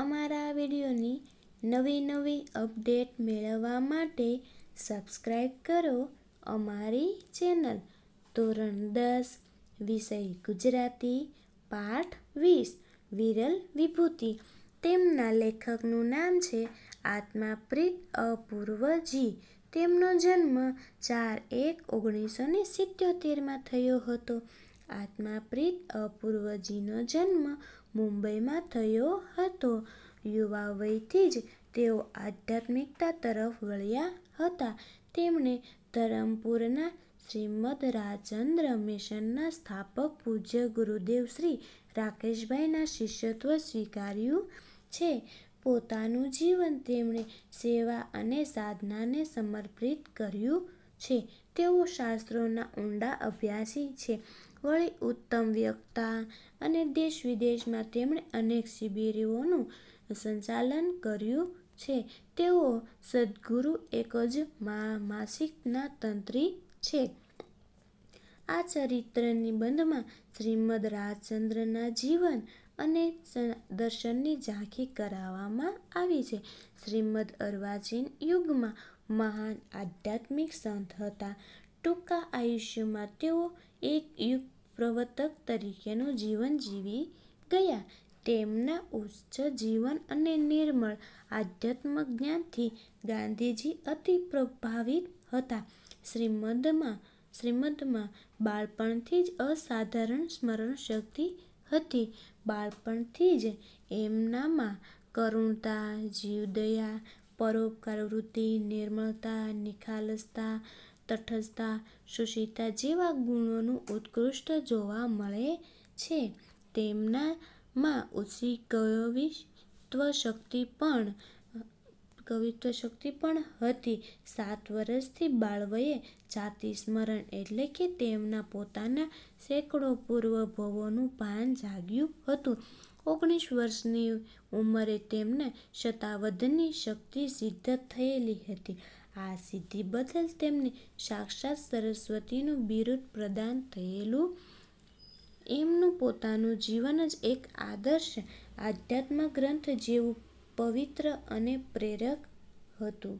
અમારા વિડીયોની નવી નવી અપડેટ મેળવવા માટે સબસ્ક્રાઈબ કરો અમારી ચેનલ ધોરણ દસ વિષય ગુજરાતી પાઠ વીસ વિરલ વિભૂતિ તેમના લેખકનું નામ છે આત્માપ્રીત અપૂર્વજી તેમનો જન્મ ચાર એક ઓગણીસો ને સિત્યોતેરમાં થયો હતો આત્માપ્રીત અપૂર્વજીનો જન્મ મુંબઈમાં થયો હતો યુવા વયથી જ તેઓ આધ્યાત્મિકતા તરફ વળ્યા હતા તેમણે ધરમપુરના શ્રીમદ રાજેન્દ્ર મિશનના સ્થાપક પૂજ્ય ગુરુદેવ શ્રી રાકેશભાઈના શિષ્યત્વ સ્વીકાર્યું છે પોતાનું જીવન તેમણે સેવા અને સાધનાને સમર્પિત કર્યું છે તેઓ શાસ્ત્રોના ઊંડા અભ્યાસી છે વળી ઉત્તમ વ્યક્તા અને દેશ વિદેશમાં તેમણે અનેક શિબિરોનું સંચાલન કર્યું છે તેઓ સદગુરુ એક જ માસિકના તંત્રી છે આ ચરિત્ર નિબંધમાં શ્રીમદ રાજચંદ્રના જીવન અને દર્શનની ઝાંખી કરાવવામાં આવી છે શ્રીમદ અર્વાચીન યુગમાં મહાન આધ્યાત્મિક સંત હતા ટૂંકા આયુષ્યમાં તેઓ એક યુગ પ્રવર્તક તરીકેનું જીવન જીવી ગયા તેમના ઉચ્ચ જીવન અને નિર્મળ આધ્યાત્મ જ્ઞાનથી ગાંધીજી અતિ પ્રભાવિત હતા શ્રીમદમાં શ્રીમદમાં બાળપણથી જ અસાધારણ સ્મરણ શક્તિ હતી બાળપણથી જ એમનામાં કરુણતા જીવદયા પરોપકાર વૃત્તિ નિર્મળતા નિખાલસતા તટસ્થતા સુશીતા જેવા ગુણોનું ઉત્કૃષ્ટ જોવા મળે છે તેમનામાં ઓછી કવિત્વ શક્તિ પણ કવિત્વ શક્તિ પણ હતી સાત વર્ષથી બાળવયે જાતિ સ્મરણ એટલે કે તેમના પોતાના સેંકડો પૂર્વભવોનું ભાન જાગ્યું હતું ઓગણીસ વર્ષની ઉંમરે તેમને શતાવધની શક્તિ સિદ્ધ થયેલી હતી આ સિદ્ધિ બદલ તેમને સાક્ષાત સરસ્વતીનું બિરુદ પ્રદાન થયેલું એમનું પોતાનું જીવન જ એક આદર્શ આધ્યાત્મ ગ્રંથ જેવું પવિત્ર અને પ્રેરક હતું